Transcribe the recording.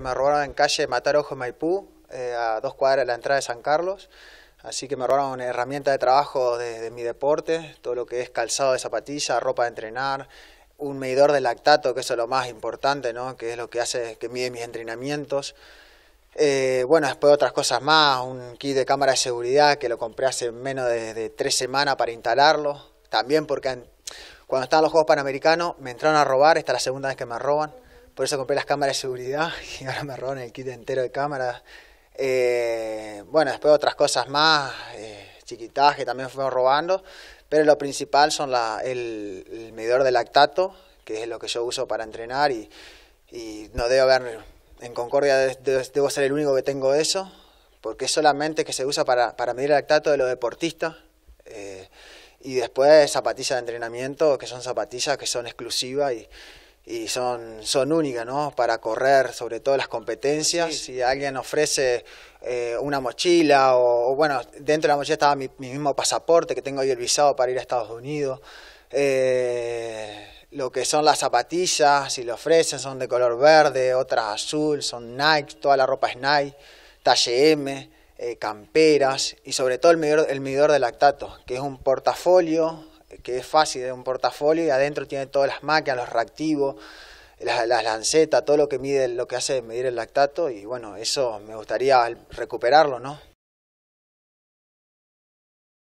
Me robaron en calle Matar Ojo Maipú, eh, a dos cuadras de la entrada de San Carlos. Así que me robaron herramientas de trabajo de, mi deporte, todo lo que es calzado de zapatilla, ropa de entrenar, un medidor de lactato, que eso es lo más importante, ¿no? que es lo que hace que mide mis entrenamientos. Eh, bueno, después otras cosas más, un kit de cámara de seguridad que lo compré hace menos de, tres semanas para instalarlo. También porque cuando estaban los Juegos Panamericanos me entraron a robar, esta es la segunda vez que me roban. Por eso compré las cámaras de seguridad y ahora me roban el kit entero de cámaras. Eh, bueno, después otras cosas más, eh, chiquitas que también fuimos robando, pero lo principal son el, medidor de lactato, que es lo que yo uso para entrenar y, no debo haber, en Concordia debo ser el único que tengo eso, porque solamente que se usa para, para medir el lactato de los deportistas. Eh, y después zapatillas de entrenamiento, que son zapatillas que son exclusivas y y son, son únicas, ¿no? Para correr, sobre todo las competencias. Si alguien ofrece eh, una mochila o, bueno, dentro de la mochila estaba mi, mismo pasaporte, que tengo hoy el visado para ir a Estados Unidos. Eh, lo que son las zapatillas, si lo ofrecen, son de color verde, otras azul, son Nike, toda la ropa es Nike, talle M, eh, camperas y sobre todo el medidor, el medidor de lactato, que es un portafolio que es fácil de un portafolio y adentro tiene todas las máquinas, los reactivos, las, lancetas, todo lo que mide, lo que hace medir el lactato y bueno, eso me gustaría recuperarlo, ¿no?